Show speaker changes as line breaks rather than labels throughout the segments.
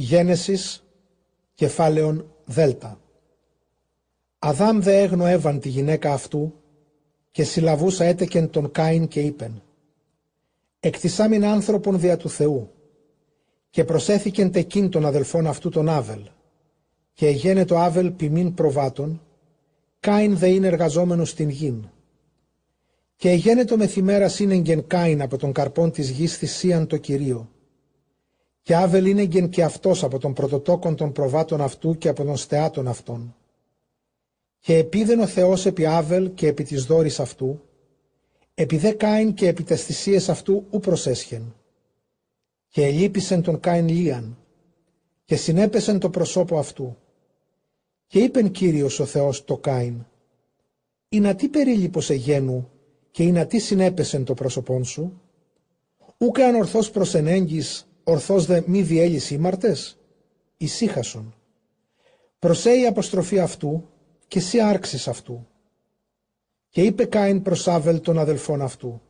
Γένεσης κεφάλαιον Δέλτα. Αδάμ δε έγνω έβαν τη γυναίκα αυτού και συλλαβούσα έτεκεν τον Κάιν και είπεν «Εκτισάμιν άνθρωπον δια του Θεού και προσέθηκεν τεκίν των αδελφών αυτού τον Άβελ και εγένε το Άβελ ποιμήν προβάτων Κάιν δε είναι εργαζόμενος στην γην και εγένε το μεθημέρας είναι Κάιν από τον καρπόν της γης θυσίαν το Κυρίο και άβελ είναι γεν και αυτός από τον πρωτοτόκον των προβάτων αυτού και από τον στεάτων αυτών. Και επίδεν ο Θεός επί Άβελ και επί της δόρης αυτού, επί δε Κάιν και επί τες θυσίες αυτού ου προσέσχεν. Και ελείπησεν τον Κάιν Λίαν, και συνέπεσεν το προσώπο αυτού. Και είπεν Κύριος ο Θεός το Κάιν, «Η να τι σε εγένου και η να τι συνέπεσεν το πρόσωπόν σου, ούκ αν ορθώς προσενέγγεις ορθώς δε μη διέλει ήμαρτες, ησύχασον. Προσέει η αποστροφή αυτού και σύ άρξης αυτού. Και είπε Κάιν προς Άβελ των αδελφών αυτού,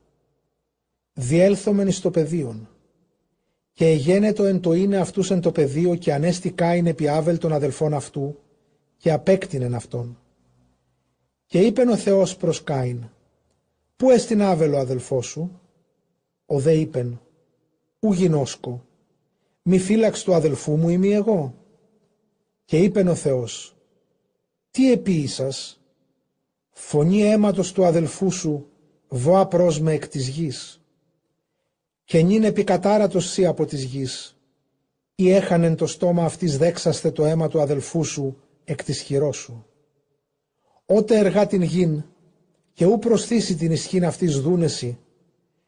διέλθομεν εις το πεδίον. Και εγένετο εν το είναι αυτούς εν το πεδίο και ανέστη Κάιν επί Άβελ των αδελφών αυτού και απέκτηνεν αυτόν. Και είπε ο Θεός προς Κάιν, «Πού εστιν Άβελ ο αδελφός σου» ο δε είπεν, ου γινώσκω, μη φύλαξ του αδελφού μου ή εγώ. Και είπε ο Θεός, τι επίησας, φωνή αίματος του αδελφού σου, βοά με εκ της γης. Και νυν επικατάρατος σύ από της γης, ή έχανεν το στόμα αυτής δέξαστε το αίμα του αδελφού σου εκ της χειρός σου. Ότε εργά την γην, και ού προσθήσει την ισχύν αυτής δούνεση,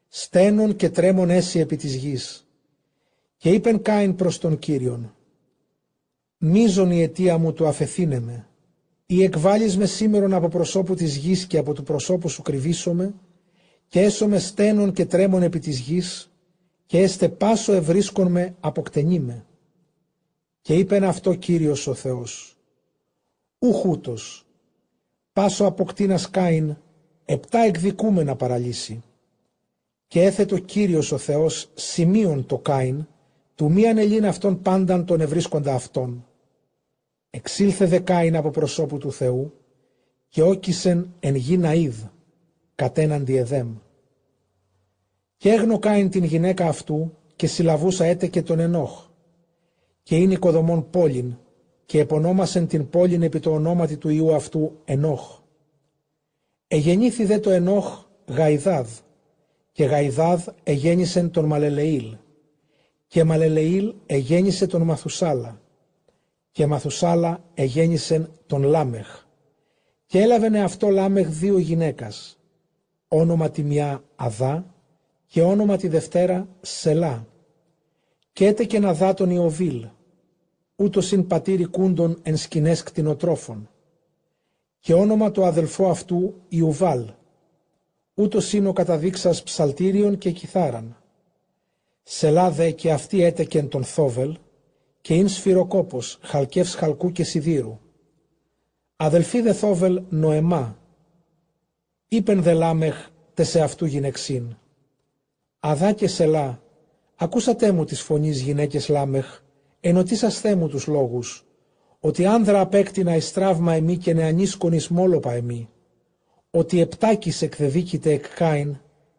στένων και τρέμων έσυ επί της γης και είπεν Κάιν προς τον Κύριον, «Μίζων η αιτία μου το αφεθύνεμε, ή εκβάλεις με σήμερον από προσώπου της γης και από του προσώπου σου κρυβίσομαι, και με στένων και τρέμων επί της γης, και έστε πάσο ευρίσκον με με». Και είπεν αυτό Κύριος ο Θεός, ουχούτος, πάσο αποκτήνας Κάιν, επτά εκδικούμενα παραλύσει. Και έθετο Κύριος ο Θεός σημείων το Κάιν, του μίαν Ελλήν αυτόν πάνταν τον ευρίσκοντα αυτόν. Εξήλθε δεκάιν από προσώπου του Θεού και όκισεν εν γη Ναΐδ, κατέναντι Εδέμ. Και έγνω Κάιν την γυναίκα αυτού και συλλαβούσα έτε και τον Ενόχ. Και είναι οικοδομών πόλην και επωνόμασεν την πόλην επί το ονόματι του Ιού αυτού Ενόχ. Εγεννήθη δε το Ενόχ Γαϊδάδ και Γαϊδάδ εγέννησεν τον Μαλελεήλ. Και Μαλελεήλ εγέννησε τον Μαθουσάλα. Και Μαθουσάλα εγέννησε τον Λάμεχ. Και έλαβενε αυτό Λάμεχ δύο γυναίκας. Όνομα τη μια Αδά και όνομα τη δευτέρα Σελά. Και έτε και να δά τον Ιωβίλ. Ούτως συν πατήρι κούντων εν σκηνές κτηνοτρόφων. Και όνομα το αδελφό αυτού Ιουβάλ. Ούτως είναι ο καταδείξας ψαλτήριον και κιθάραν Σελά δε και αυτοί έτεκεν τον Θόβελ, και ειν σφυροκόπος, χαλκεύς χαλκού και σιδήρου. Αδελφοί δε Θόβελ νοεμά, είπεν δε Λάμεχ τε σε αυτού γυνεξίν. Αδά και σελά, ακούσατε μου τις φωνής γυναίκες Λάμεχ, τι σα μου τους λόγους, ότι άνδρα απέκτηνα εις τραύμα εμεί και ει μόλοπα εμεί, ότι επτάκης εκδεδίκητε εκ Κάιν,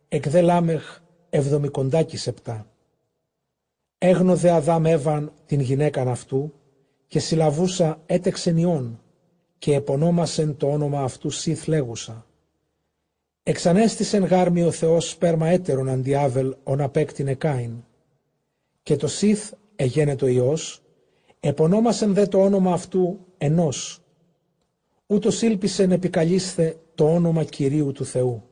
εκ δε Λάμεχ εβδομικοντάκη επτά. Έγνοδε Αδάμ Εύαν την γυναίκαν αυτού και συλλαβούσα έτεξεν ιών και επωνόμασεν το όνομα αυτού Σιθ λέγουσα. Εξανέστησεν γάρμι ο Θεός σπέρμα έτερον αντιάβελ ον απέκτηνε Κάιν. Και το Σιθ εγένετο ιός, επωνόμασεν δε το όνομα αυτού ενός. Ούτως ήλπισεν επικαλείσθε το όνομα Κυρίου του Θεού.